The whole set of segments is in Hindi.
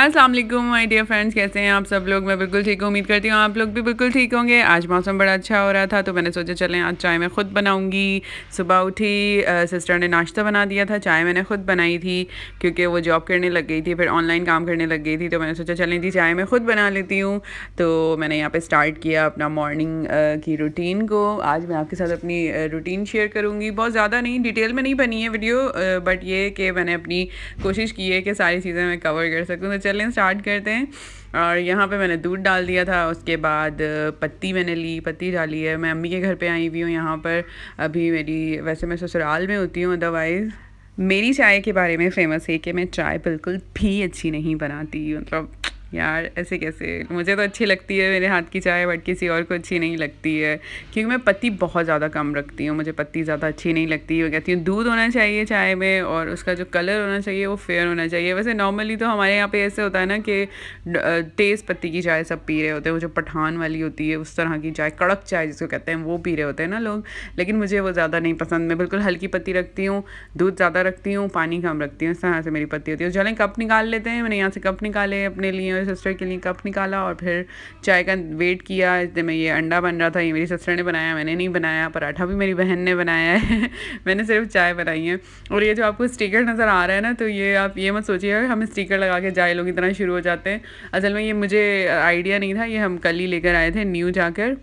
अस्सलाम वालेकुम माय डियर फ्रेंड्स कैसे हैं आप सब लोग मैं बिल्कुल ठीक हूँ उम्मीद करती हूँ आप लोग भी बिल्कुल ठीक होंगे आज मौसम बड़ा अच्छा हो रहा था तो मैंने सोचा चलें आज चाय मैं ख़ुद बनाऊँगी सुबह उठी आ, सिस्टर ने नाश्ता बना दिया था चाय मैंने ख़ुद बनाई थी क्योंकि वो जॉब करने लग गई थी फिर ऑनलाइन काम करने लग गई थी तो मैंने सोचा चलें जी चाय मैं ख़ुद बना लेती हूँ तो मैंने यहाँ पर स्टार्ट किया अपना मॉर्निंग की रूटीन को आज मैं आपके साथ अपनी रूटीन शेयर करूँगी बहुत ज़्यादा नहीं डिटेल में नहीं बनी है वीडियो बट ये कि मैंने अपनी कोशिश की है कि सारी चीज़ें मैं कवर कर सकूँ तो चलें स्टार्ट करते हैं और यहाँ पे मैंने दूध डाल दिया था उसके बाद पत्ती मैंने ली पत्ती डाली है मैं अम्मी के घर पे आई हुई हूँ यहाँ पर अभी मेरी वैसे मैं ससुराल में होती हूँ अदरवाइज़ मेरी चाय के बारे में फ़ेमस है कि मैं चाय बिल्कुल भी अच्छी नहीं बनाती मतलब यार ऐसे कैसे मुझे तो अच्छी लगती है मेरे हाथ की चाय बट किसी और को अच्छी नहीं लगती है क्योंकि मैं पत्ती बहुत ज़्यादा कम रखती हूँ मुझे पत्ती ज़्यादा अच्छी नहीं लगती वो कहती हूँ दूध होना चाहिए चाय में और उसका जो कलर होना चाहिए वो फेयर होना चाहिए वैसे नॉर्मली तो हमारे यहाँ पे ऐसे होता है ना कि तेज़ पत्ती की चाय सब पी रहे होते हैं वो जो पठान वाली होती है उस तरह की चाय कड़क चाय जिसको कहते हैं वो पी रहे होते हैं ना लोग लेकिन मुझे वो ज़्यादा नहीं पसंद मैं बिल्कुल हल्की पत्ती रखती हूँ दूध ज़्यादा रखती हूँ पानी कम रखती हूँ इस तरह से मेरी पत्ती होती है चलें कप निकाल लेते हैं मैंने यहाँ से कप निकाले अपने लिए मेरे सिस्टर के लिए कप निकाला और फिर चाय का वेट किया इतने में ये अंडा बन रहा था ये मेरी सिस्टर ने बनाया मैंने नहीं बनाया पराठा भी मेरी बहन ने बनाया है मैंने सिर्फ चाय बनाई है और ये जो आपको स्टिकर नज़र आ रहा है ना तो ये आप ये मत सोचिएगा हम स्टिकर लगा के जाए लोग इतना शुरू हो जाते हैं असल में ये मुझे आइडिया नहीं था ये हम कल ही लेकर आए थे न्यू जाकर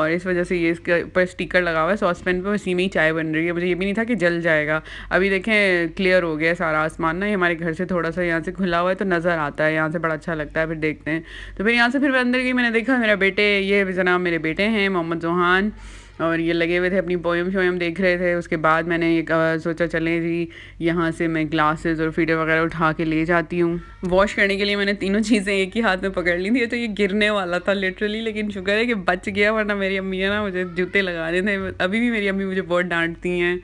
और इस वजह से ये इसके ऊपर स्टिकर लगा हुआ है सॉस पैन पर उसी में ही चाय बन रही है मुझे ये भी नहीं था कि जल जाएगा अभी देखें क्लियर हो गया सारा आसमान ना ये हमारे घर से थोड़ा सा यहाँ से खुला हुआ है तो नज़र आता है यहाँ से बड़ा अच्छा लगता है है फिर देखते हैं तो फिर यहाँ से फिर अंदर गई मैंने देखा मेरा बेटे ये जना मेरे बेटे हैं मोहम्मद जोहान और ये लगे हुए थे अपनी पोएम शोएम देख रहे थे उसके बाद मैंने ये सोचा चलें जी यहाँ से मैं ग्लासेस और फीडर वगैरह उठा के ले जाती हूँ वॉश करने के लिए मैंने तीनों चीज़ें एक ही हाथ में पकड़ ली थी तो ये गिरने वाला था लिटरली लेकिन शुक्र है कि बच गया वरना मेरी अम्मी ना मुझे जूते लगाने थे अभी भी मेरी अम्मी मुझे बहुत डांटती हैं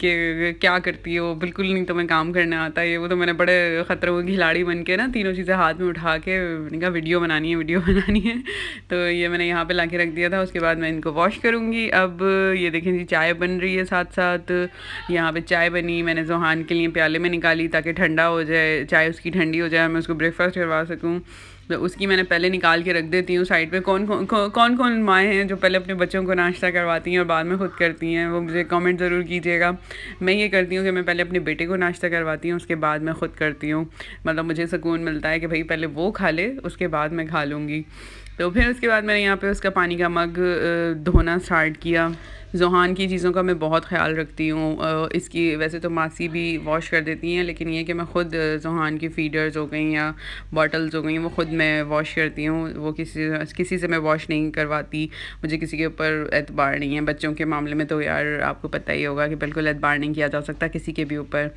कि क्या करती है वो बिल्कुल नहीं तो मैं काम करने आता ये वो तो मैंने बड़े ख़तरों के खिलाड़ी बन के ना तीनों चीज़ें हाथ में उठा के इनका कहा वीडियो बनानी है वीडियो बनानी है तो ये मैंने यहाँ पर ला रख दिया था उसके बाद मैं इनको वॉश करूँगी अब ये देखें जी चाय बन रही है साथ साथ यहाँ पे चाय बनी मैंने जोहान के लिए प्याले में निकाली ताकि ठंडा हो जाए चाय उसकी ठंडी हो जाए मैं उसको ब्रेकफास्ट करवा सकूँ तो उसकी मैंने पहले निकाल के रख देती हूँ साइड पे कौन कौन कौन कौन माएँ हैं जो पहले अपने बच्चों को नाश्ता करवाती हैं और बाद में ख़ुद करती हैं वो मुझे कमेंट ज़रूर कीजिएगा मैं ये करती हूँ कि मैं पहले अपने बेटे को नाश्ता करवाती हूँ उसके बाद मैं ख़ुद करती हूँ मतलब मुझे सुकून मिलता है कि भाई पहले वो खा ले उसके बाद मैं खा लूँगी तो फिर उसके बाद मैंने यहाँ पे उसका पानी का मग धोना स्टार्ट किया जुहान की चीज़ों का मैं बहुत ख्याल रखती हूँ इसकी वैसे तो मासी भी वॉश कर देती हैं लेकिन ये कि मैं ख़ुद जुहान की फ़ीडर्स हो गई या बॉटल्स हो गई वो ख़ुद मैं वॉश करती हूँ वो किसी किसी से मैं वॉश नहीं करवाती मुझे किसी के ऊपर एतबार नहीं है बच्चों के मामले में तो यार आपको पता ही होगा कि बिल्कुल एतबार नहीं किया जा सकता किसी के भी ऊपर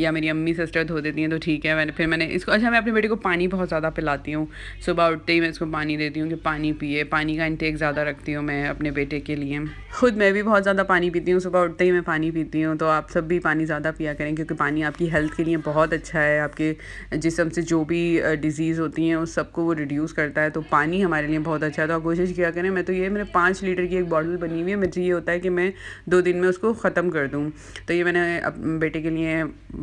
या मेरी अम्मी सिस्टर धो देती हैं तो ठीक है मैंने फिर मैंने इसको अच्छा मैं अपने बेटे को पानी बहुत ज़्यादा पिलाती हूँ सुबह उठते ही मैं इसको पानी देती हूँ हूँ कि पानी पिए पानी का इंटेक ज़्यादा रखती हूँ मैं अपने बेटे के लिए खुद मैं भी बहुत ज़्यादा पानी पीती हूँ सुबह उठते ही मैं पानी पीती हूँ तो आप सब भी पानी ज़्यादा पिया करें क्योंकि पानी आपकी हेल्थ के लिए बहुत अच्छा है आपके जिसम से जो भी डिज़ीज़ होती हैं उस सबको वो रिड्यूस करता है तो पानी हमारे लिए बहुत अच्छा है तो आप कोशिश किया करें मैं तो ये मैंने पाँच लीटर की एक बॉटल बनी हुई है मुझे ये होता है कि मैं दो दिन में उसको ख़त्म कर दूँ तो ये मैंने बेटे के लिए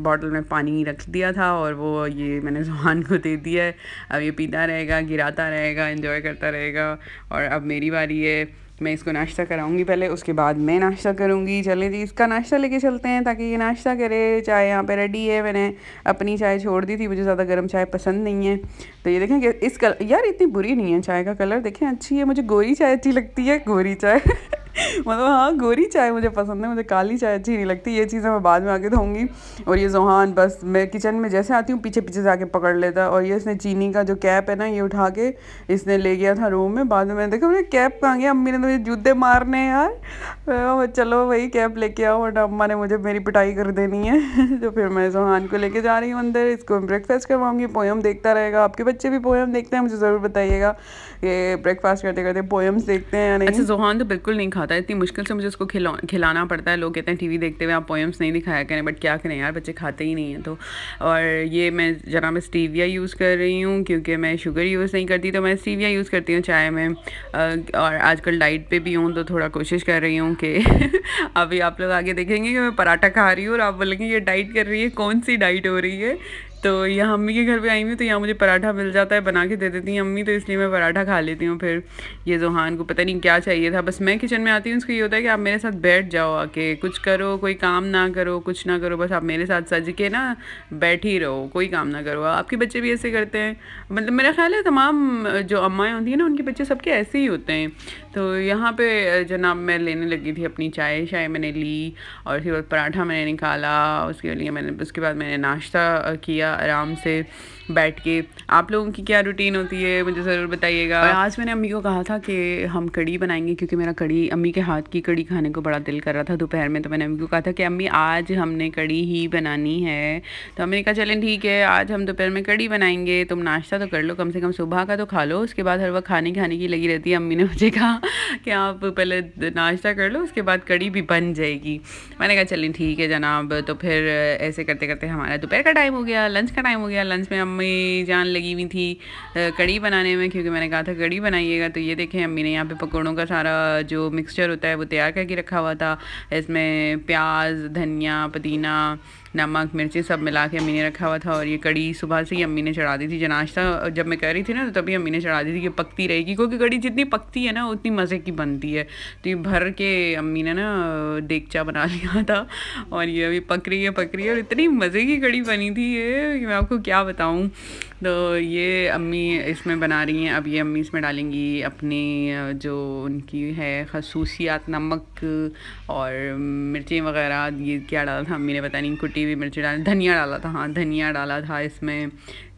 बॉटल में पानी रख दिया था और वो ये मैंने जुहान को दे दिया है अब ये पीता रहेगा गिराता रहेगा इन्जॉय कर करता रहेगा और अब मेरी बारी है मैं इसको नाश्ता कराऊंगी पहले उसके बाद मैं नाश्ता करूंगी चले जी इसका नाश्ता लेके चलते हैं ताकि ये नाश्ता करे चाय यहाँ पे रेडी है मैंने अपनी चाय छोड़ दी थी मुझे ज़्यादा गर्म चाय पसंद नहीं है तो ये देखें कि इस कलर यार इतनी बुरी नहीं है चाय का कलर देखें अच्छी है मुझे गोरी चाय अच्छी लगती है गोरी चाय मतलब हाँ गोरी चाय मुझे पसंद है मुझे काली चाय अच्छी नहीं लगती ये चीज़ें मैं बाद में आके धोंगी और ये जोहान बस मैं किचन में जैसे आती हूँ पीछे पीछे जाके पकड़ लेता और ये इसने चीनी का जो कैप है ना ये उठा के इसने ले गया था रूम में बाद में मैंने देखा मुझे कैप कहाँ गया अम्मी ने तो मुझे जूते मारने यार चलो वही कैप लेके आओ बट अम्मा ने मुझे मेरी पिटाई कर देनी है तो फिर मैं जोहान को लेके जा रही हूँ अंदर इसको ब्रेकफास्ट करवाऊँगी पोएम देखता रहेगा आपके बच्चे भी पोएम देखते हैं मुझे ज़रूर बताइएगा ये ब्रेकफास्ट करते करते पोएम्स देखते हैं या अच्छा, नहीं जोहान तो बिल्कुल नहीं खा खाता है इतनी मुश्किल से मुझे उसको खिला खिलाना पड़ता है लोग कहते हैं टीवी देखते हुए आप पोएम्स नहीं दिखाया करें बट क्या करें यार बच्चे खाते ही नहीं हैं तो और ये मैं जरा मैं स्टीविया यूज़ कर रही हूँ क्योंकि मैं शुगर यूज़ नहीं करती तो मैं स्टीविया यूज़ करती हूँ चाय में और आजकल डाइट पर भी हूँ तो थोड़ा कोशिश कर रही हूँ कि अभी आप लोग आगे देखेंगे कि मैं पराठा खा रही हूँ और आप बोलेंगे ये डाइट कर रही है कौन सी डाइट हो रही है तो यहाँ अम्मी के घर पे आई हुई तो यहाँ मुझे पराठा मिल जाता है बना के दे देती हैं अम्मी तो इसलिए मैं पराठा खा लेती हूँ फिर ये जोहान को पता नहीं क्या चाहिए था बस मैं किचन में आती हूँ उसको ये होता है कि आप मेरे साथ बैठ जाओ आके कुछ करो कोई काम ना करो कुछ ना करो बस आप मेरे साथ सज के ना बैठ ही रहो कोई काम ना करो आपके बच्चे भी ऐसे करते हैं मतलब मेरा ख्याल है तमाम जो अम्माएँ होती हैं ना उनके बच्चे सबके ऐसे ही होते हैं तो यहाँ पर जनाब मैं लेने लगी थी अपनी चाय शाय मैंने ली और उसके बाद पराठा मैंने निकाला उसके लिए मैंने उसके बाद मैंने नाश्ता किया आराम से बैठ के आप लोगों की क्या रूटीन होती है मुझे ज़रूर बताइएगा और आज मैंने अम्मी को कहा था कि हम कड़ी बनाएंगे क्योंकि मेरा कड़ी अम्मी के हाथ की कड़ी खाने को बड़ा दिल कर रहा था दोपहर में तो मैंने अम्मी को कहा था कि अम्मी आज हमने कड़ी ही बनानी है तो अम्मी ने कहा चलें ठीक है आज हम दोपहर में कड़ी बनाएंगे तुम नाश्ता तो कर लो कम से कम सुबह का तो खा लो उसके बाद हर वक्त खाने खाने की लगी रहती है अम्मी ने मुझे कहा कि आप पहले नाश्ता कर लो उसके बाद कड़ी भी बन जाएगी मैंने कहा चलें ठीक है जनाब तो फिर ऐसे करते करते हमारा दोपहर का टाइम हो गया लंच लंच का टाइम हो गया लंच में अम्मी जान लगी हुई थी कड़ी बनाने में क्योंकि मैंने कहा था कड़ी बनाइएगा तो ये देखें अम्मी ने यहाँ पे पकौड़ों का सारा जो मिक्सचर होता है वो तैयार करके रखा हुआ था इसमें प्याज धनिया पुदीना नमक मिर्ची सब मिला के अम्मी ने रखा हुआ था और ये कड़ी सुबह से ही अम्मी ने चढ़ा दी थी नाश्ता जब मैं कह रही थी ना तो तभी अम्मी ने चढ़ा दी थी कि पकती रहेगी क्योंकि कड़ी जितनी पकती है ना उतनी मज़े की बनती है तो ये भर के अम्मी ने ना देगचा बना लिया था और ये अभी पक रही है पक रही है और इतनी मज़े की कड़ी बनी थी ये मैं आपको क्या बताऊँ तो ये अम्मी इसमें बना रही हैं अब ये अम्मी इसमें डालेंगी अपनी जो उनकी है खसूसियात नमक और मिर्चें वगैरह ये क्या डाला था अम्मी ने पता नहीं कुटी हुई मिर्ची डाली धनिया डाला था हाँ धनिया डाला था इसमें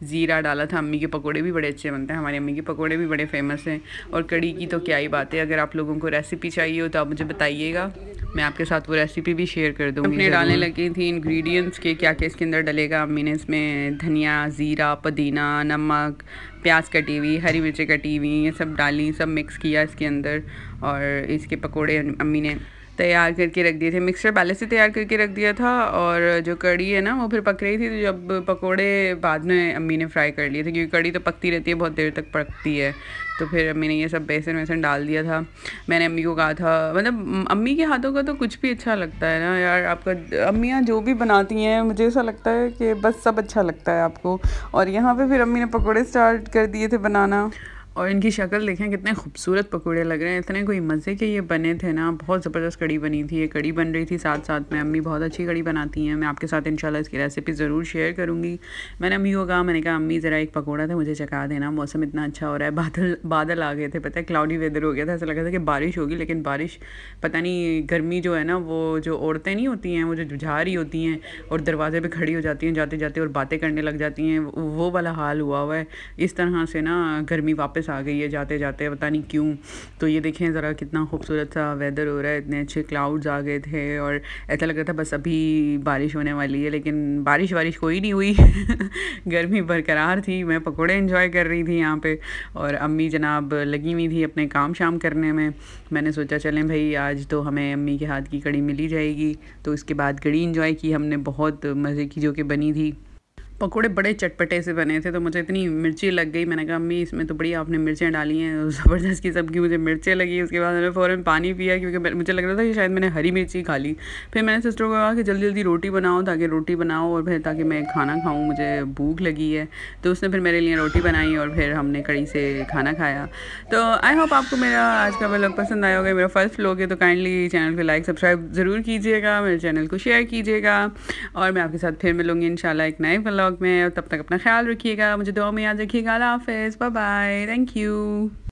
ज़ीरा डाला था अम्मी के पकोड़े भी बड़े अच्छे बनते हैं हमारी अम्मी के पकोड़े भी बड़े फेमस हैं और कड़ी की तो क्या ही बात है अगर आप लोगों को रेसिपी चाहिए हो तो आप मुझे बताइएगा मैं आपके साथ वो रेसिपी भी शेयर कर दूँगी अपने डालने लगी थी इंग्रेडिएंट्स के क्या क्या इसके अंदर डलेगा अम्मी ने इसमें धनिया ज़ीरा पुदीना पुदीना नमक प्याज कटी हुई हरी मिर्ची कटी हुई ये सब डाली सब मिक्स किया इसके अंदर और इसके पकोड़े अम्मी ने तैयार करके रख दिए थे मिक्सचर पहले से तैयार करके रख दिया था और जो कड़ी है ना वो फिर पक रही थी तो जब पकोड़े बाद में अम्मी ने फ्राई कर लिए थे क्योंकि कड़ी तो पकती रहती है बहुत देर तक पकती है तो फिर अम्मी ने ये सब बेसन वेसन डाल दिया था मैंने अम्मी को कहा था मतलब अम्मी के हाथों का तो कुछ भी अच्छा लगता है ना यार आपका अम्मियाँ जो भी बनाती हैं मुझे ऐसा लगता है कि बस सब अच्छा लगता है आपको और यहाँ पर फिर अम्मी ने पकौड़े स्टार्ट कर दिए थे बनाना और इनकी शक्ल देखें कितने खूबसूरत पकोड़े लग रहे हैं इतने कोई मज़े के ये बने थे ना बहुत ज़बरदस्त कड़ी बनी थी ये कड़ी बन रही थी साथ साथ में अम्मी बहुत अच्छी कड़ी बनाती हैं मैं आपके साथ इंशाल्लाह इसकी रेसिपी ज़रूर शेयर करूँगी मैंने अम्मी को कहा मैंने कहा अम्मी ज़रा एक पकौड़ा था मुझे चका देना मौसम इतना अच्छा हो रहा है बादल बादल आ गए थे पता है क्लाउडी वेदर हो गया था ऐसा लगा था कि बारिश होगी लेकिन बारिश पता नहीं गर्मी जो है ना वो जो औरतें नहीं होती हैं वो जो जुझा रही होती हैं और दरवाजे पर खड़ी हो जाती हैं जाते जाते और बातें करने लग जाती हैं वो वाला हाल हुआ हुआ है इस तरह से ना गर्मी वापस वापस आ गई है जाते जाते पता नहीं क्यों तो ये देखें ज़रा कितना खूबसूरत सा वेदर हो रहा है इतने अच्छे क्लाउड्स आ गए थे और ऐसा लग रहा था बस अभी बारिश होने वाली है लेकिन बारिश वारिश कोई नहीं हुई गर्मी बरकरार थी मैं पकौड़े इन्जॉय कर रही थी यहाँ पर और अम्मी जनाब लगी हुई थी अपने काम शाम करने में मैंने सोचा चलें भाई आज तो हमें अम्मी के हाथ की कड़ी मिली जाएगी तो उसके बाद कड़ी इन्जॉय की हमने बहुत मज़े की जो कि बनी थी पकोड़े बड़े चटपटे से बने थे तो मुझे इतनी मिर्ची लग गई मैंने कहा मम्मी इसमें तो बड़ी आपने मिर्चें डाली हैं तो ज़बरदस्त की सबकी मुझे मिर्चें लगी उसके बाद मैंने फ़ौरन पानी पिया क्योंकि मुझे लग रहा था कि शायद मैंने हरी मिर्ची खा ली फिर मैंने सिस्टर को कहा कि जल्दी जल्दी रोटी बनाओ ताकि रोटी बनाओ और फिर ताकि मैं खाना खाऊँ मुझे भूख लगी है तो उसने फिर मेरे लिए रोटी बनाई और फिर हमने कड़ी से खाना खाया तो आई होप आपको मेरा आज का व्लॉग पसंद आया होगा मेरा फर्स्ट व्लॉग है तो काइंडली चैनल को लाइक सब्सक्राइब ज़रूर कीजिएगा मेरे चैनल को शेयर कीजिएगा और मैं आपके साथ फिर मिलूँगी इन एक नए व्लॉग ब्लॉग में और तब तक अपना ख्याल रखिएगा मुझे दुआ में याद रखिएगा अल्लाह हाफिज़ बाय बाय थैंक यू